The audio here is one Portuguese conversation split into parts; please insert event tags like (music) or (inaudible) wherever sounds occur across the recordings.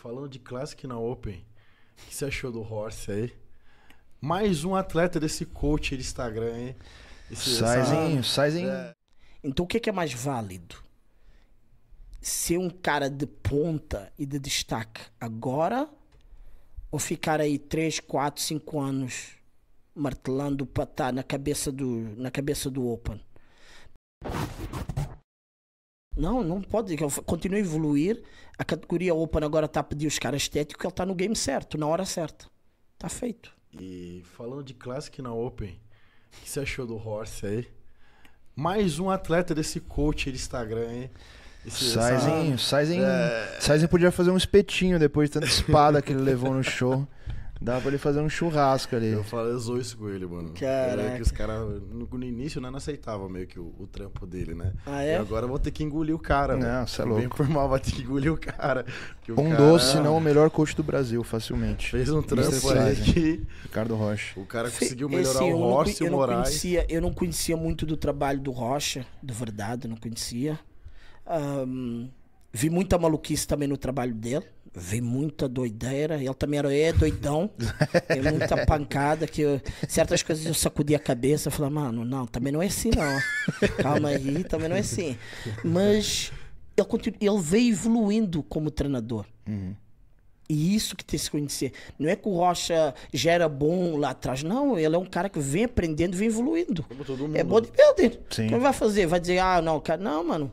falando de Classic na Open, o que você achou do Horse aí? Mais um atleta desse coach de Instagram, hein? Esse, sizinho, sizinho. É. Então o é que é, mais válido? Ser um cara de ponta e de destaque agora ou ficar aí 3, 4, 5 anos martelando para estar tá na cabeça do, na cabeça do Open? Não, não pode. Continua a evoluir. A categoria Open agora está a pedir os caras estéticos, ele está no game certo, na hora certa. Está feito. E falando de Classic na Open, o que você achou do Horse aí? Mais um atleta desse coach de Instagram, hein? Sizen, Sizing, é... Sizen podia fazer um espetinho depois de tanta espada que ele levou no show. (laughs) Dava pra ele fazer um churrasco ali. Eu falei, eu isso com ele, mano. Caraca. É que os caras, no, no, início, né, não aceitavam meio que o, o, trampo dele, né? Ah, é? E agora eu vou ter que engolir o cara, não, Você é louco. Bem por mal, vai ter que engolir o cara. um cara, doce, é não, o melhor coach do Brasil, facilmente. Fez um trampo aí que... Ricardo Rocha. O cara conseguiu melhorar Esse, o Rocha e o Moraes. Não conhecia, eu não conhecia muito do trabalho do Rocha, do verdade, não conhecia. Um, Vi muita maluquice também no trabalho dele. Vi muita doideira. Ele também era é, doidão. é muita (laughs) pancada. que eu, Certas coisas eu sacudia a cabeça. Falava, mano, não, também não é assim, não. Calma aí, também não é assim. Mas ele, continua, ele veio evoluindo como treinador. Uhum. E isso que tem que se conhecer. Não é que o Rocha já era bom lá atrás. Não, ele é um cara que vem aprendendo, vem evoluindo. Como todo é mundo. É né? bodybuilder. Sim. Como vai fazer? Vai dizer, ah, não, cara. Não, mano.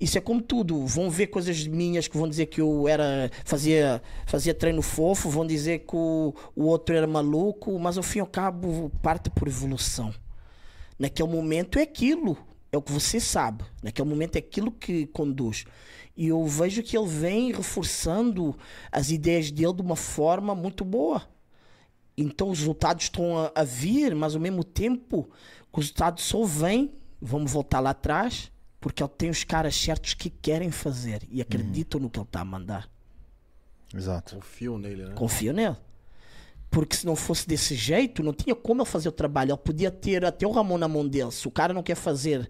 Isso é como tudo. Vão ver coisas minhas que vão dizer que eu era fazia, fazia treino fofo, vão dizer que o, o outro era maluco, mas ao fim e ao cabo parte por evolução. Naquele momento é aquilo, é o que você sabe. Naquele momento é aquilo que conduz. E eu vejo que ele vem reforçando as ideias dele de uma forma muito boa. Então os resultados estão a, a vir, mas ao mesmo tempo o resultado só vem. Vamos voltar lá atrás porque ele tem os caras certos que querem fazer e acreditam no que ele está a mandar. Exato. Confio nele, né? Confio nele. Porque se não fosse desse jeito, não tinha como eu fazer o trabalho. Ele podia ter até o Ramon na mão dele. Se o cara não quer fazer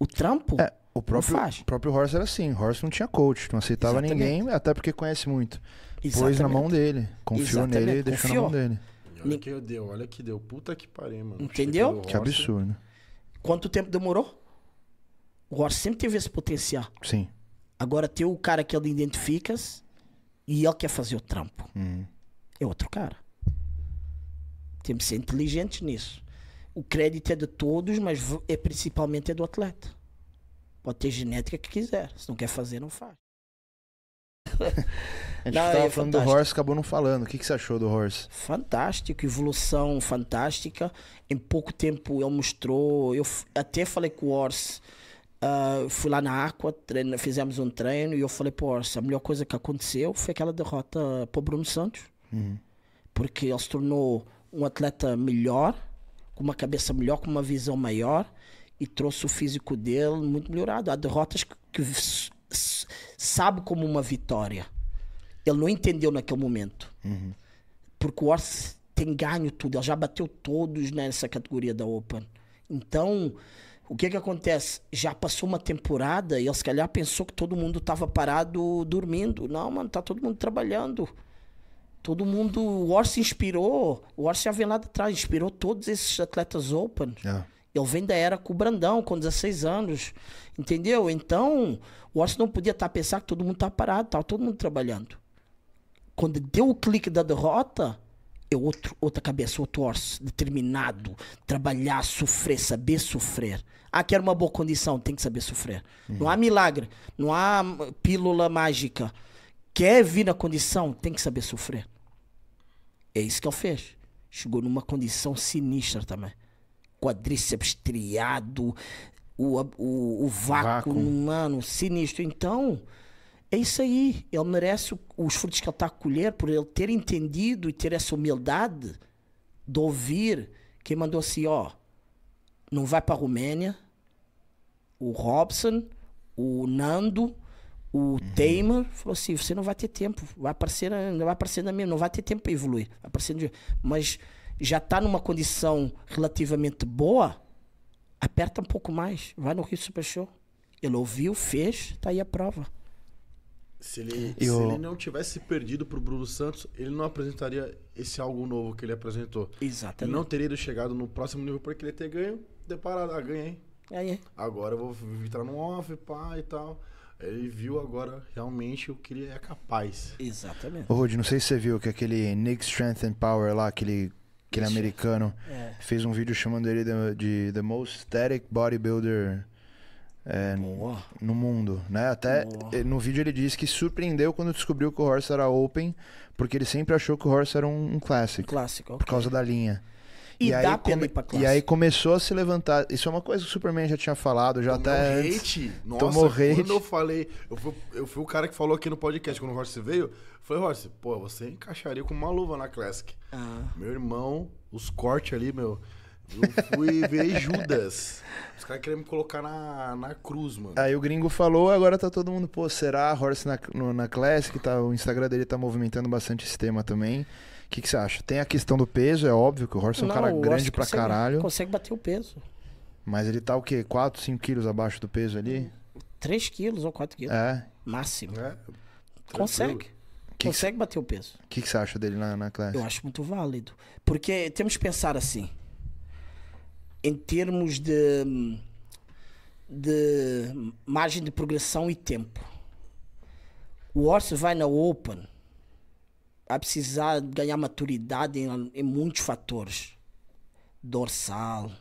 o trampo, é, o próprio, faz. O próprio Horst era assim. Horst não tinha coach, não aceitava Exatamente. ninguém, até porque conhece muito. Exatamente. Pôs na mão dele, confiou nele e deixou na mão dele. E olha que deu, olha que deu. Puta que pariu, mano. Entendeu? Que absurdo. Né? Quanto tempo demorou? O Horst sempre teve esse potencial. Sim. Agora tem o cara que ele identifica e ele quer fazer o trampo. Uhum. É outro cara. Temos que ser inteligentes nisso. O crédito é de todos, mas é principalmente é do atleta. Pode ter genética que quiser. Se não quer fazer, não faz. (laughs) A gente não, tava é falando fantástico. do Horse, acabou não falando. O que, que você achou do Horse? Fantástico, evolução fantástica. Em pouco tempo ele mostrou. Eu até falei com o Horse Uh, fui lá na Aqua, treino, fizemos um treino e eu falei, pô, a melhor coisa que aconteceu foi aquela derrota para o Bruno Santos. Uhum. Porque ele se tornou um atleta melhor, com uma cabeça melhor, com uma visão maior e trouxe o físico dele muito melhorado. Há derrotas que, que sabe como uma vitória. Ele não entendeu naquele momento. Uhum. Porque o Orsi tem ganho tudo, ele já bateu todos nessa categoria da Open. Então, o que é que acontece? Já passou uma temporada e, se calhar, pensou que todo mundo estava parado dormindo. Não, mano, tá todo mundo trabalhando. Todo mundo, o Orsi inspirou, o Orsi já vem lá de trás, inspirou todos esses atletas Open. Yeah. É. Ele vem da era com o Brandão, com 16 anos, entendeu? Então, o Orsi não podia estar tá que todo mundo estava tá parado, estava todo mundo trabalhando. Quando deu o clique da derrota, é outro, outra cabeça, outro orço, determinado, trabalhar, sofrer, saber sofrer. Ah, quero uma boa condição, tem que saber sofrer. Uhum. Não há milagre, não há pílula mágica. Quer vir na condição, tem que saber sofrer. É isso que ele fez. Chegou numa condição sinistra também. Quadríceps triado, o, o, o vácuo, vácuo. humano sinistro. Então, é isso aí. Ele merece os frutos que ele está a colher por ele ter entendido e ter essa humildade de ouvir quem mandou assim: ó, não vai para a Romênia, o Robson, o Nando, o uhum. Tamer, falou assim: você não vai ter tempo, vai aparecer, não vai aparecer na minha, não vai ter tempo para evoluir. Vai aparecer, mas já está numa condição relativamente boa, aperta um pouco mais, vai no Rio Super Show. Ele ouviu, fez, está aí a prova. Se ele, eu... se ele não tivesse perdido para o Bruno Santos, ele não apresentaria esse algo novo que ele apresentou. Exatamente. Ele não teria chegado no próximo nível porque ele ter ganho, deparado, ah, ganhei. Aí. Agora eu vou entrar no off, pá e tal. Ele viu agora realmente o que ele é capaz. Exatamente. Ô, Rudy, não sei se você viu que aquele Nick Strength and Power lá, aquele, aquele americano, é. fez um vídeo chamando ele de, de The Most Static Bodybuilder é, no mundo, né? Até Boa. Eh, no vídeo ele disse que surpreendeu quando descobriu que o Horse era open, porque ele sempre achou que o Horse era um, um clássico, clássico okay. por causa da linha. E, e, aí come... e, aí começou a se levantar. Isso é uma coisa que o Superman já tinha falado, já tomou até. Hate. Nossa, tomou hate. Quando eu falei, eu fui, eu fui, o cara que falou aqui no podcast quando o Horse veio. Falei, Horse, pô, você encaixaria com uma luva na Classic. Ah. Meu irmão, os cortes ali, meu. Eu fui, ver Judas. Os caras queriam me colocar na, na cruz, mano. Aí o gringo falou, agora tá todo mundo, pô, será? Horse na, no, na Classic, tá, o Instagram dele tá movimentando bastante esse tema também. O que, que você acha? Tem a questão do peso, é óbvio que o Horse é um cara grande pra consegue, caralho. consegue bater o peso. Mas ele tá o quê? 4, 5 quilos abaixo do peso ali? 3 quilos ou 4 quilos. É. Máximo. É. Consegue. Que consegue que bater o peso. O que, que você acha dele na, na classe? Eu acho muito válido. Porque temos que pensar assim em termos de, de margem de progressão e tempo. O Orson vai na Open a precisar ganhar maturidade em, em muitos fatores. Dorsal.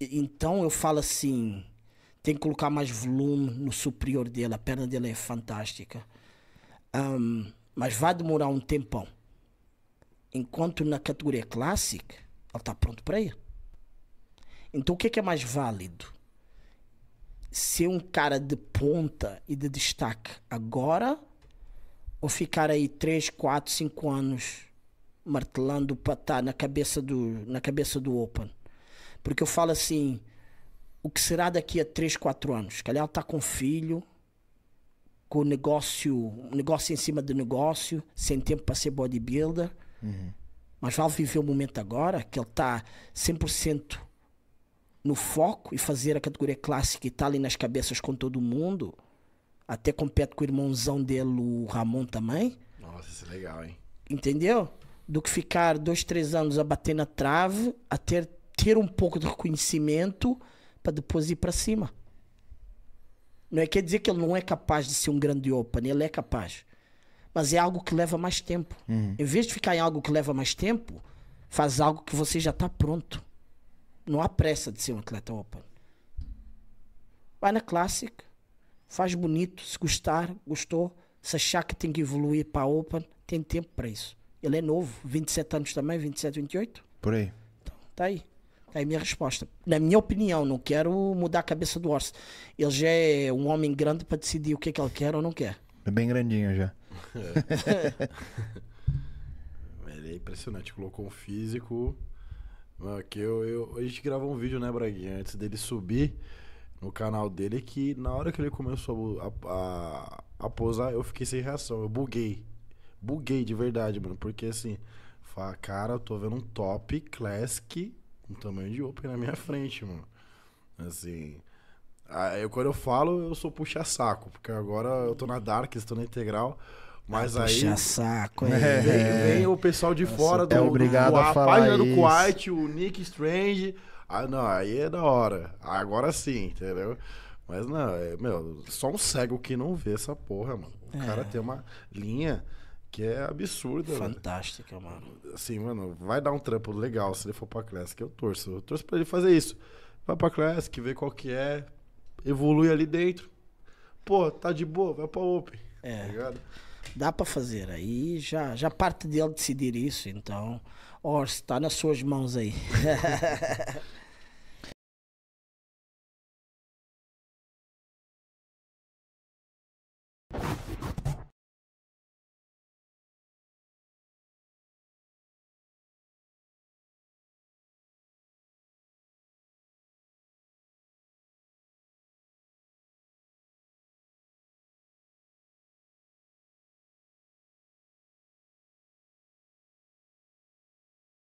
Então eu falo assim, tem que colocar mais volume no superior dele, a perna dele é fantástica. Um, mas vai demorar um tempão. Enquanto na categoria clássica, ela está pronta para ir. Então o que é, que é mais válido? Ser um cara de ponta e de destaque agora ou ficar aí 3, 4, 5 anos martelando para estar tá na cabeça do na cabeça do Open? Porque eu falo assim, o que será daqui a 3, 4 anos? Que ela está com filho, com negócio, negócio em cima de negócio, sem tempo para ser bodybuilder. Uhum. Mas vale viver o momento agora, que ele está 100% no foco e fazer a categoria clássica e está ali nas cabeças com todo mundo. Até compete com o irmãozão dele, o Ramon também. Nossa, isso é legal, hein? Entendeu? Do que ficar dois, três anos a bater na trave, a ter, ter um pouco de reconhecimento para depois ir para cima. Não é quer dizer que ele não é capaz de ser um grande open, ele é capaz mas é algo que leva mais tempo. Uhum. Em vez de ficar em algo que leva mais tempo, faz algo que você já está pronto. Não há pressa de ser um atleta open. Vai na clássica, faz bonito, se gostar, gostou, se achar que tem que evoluir para a open, tem tempo para isso. Ele é novo, 27 anos também, 27, 28. Por aí. Então, tá aí. Tá aí a minha resposta. Na minha opinião, não quero mudar a cabeça do Orso. Ele já é um homem grande para decidir o que é que ele quer ou não quer. É bem grandinho já. É. (laughs) Ele é impressionante, colocou um físico. Que eu, eu, a gente gravou um vídeo, né, Braguinha, antes dele subir no canal dele, que na hora que ele começou a, a, a posar, eu fiquei sem reação, eu buguei. Buguei de verdade, mano, porque assim, fala, cara, eu tô vendo um top classic, um tamanho de open na minha frente, mano. Assim, aí quando eu falo, eu sou puxa-saco, porque agora eu tô na Dark, estou na Integral. Mas aí. Puxa saco, (laughs) É, vem, vem, o pessoal de fora do. É obrigado do, do, a, a falar. página do Kuwait, o Nick Strange. Ah, não, aí é da hora. Agora sim, entendeu? Mas não, é, meu, só um cego que não vê essa porra, mano. O é. cara tem uma linha que é absurda. Fantástica, mano. Assim, mano, vai dar um trampo legal se ele for pra Classic. Eu torço. Eu torço pra ele fazer isso. Vai pra Classic, vê qual que é. Evolui ali dentro. Pô, tá de boa, vai pra Open. É. Tá ligado? dá para fazer. Aí já, já parte dele decidir isso, então, or está nas suas mãos aí. (laughs)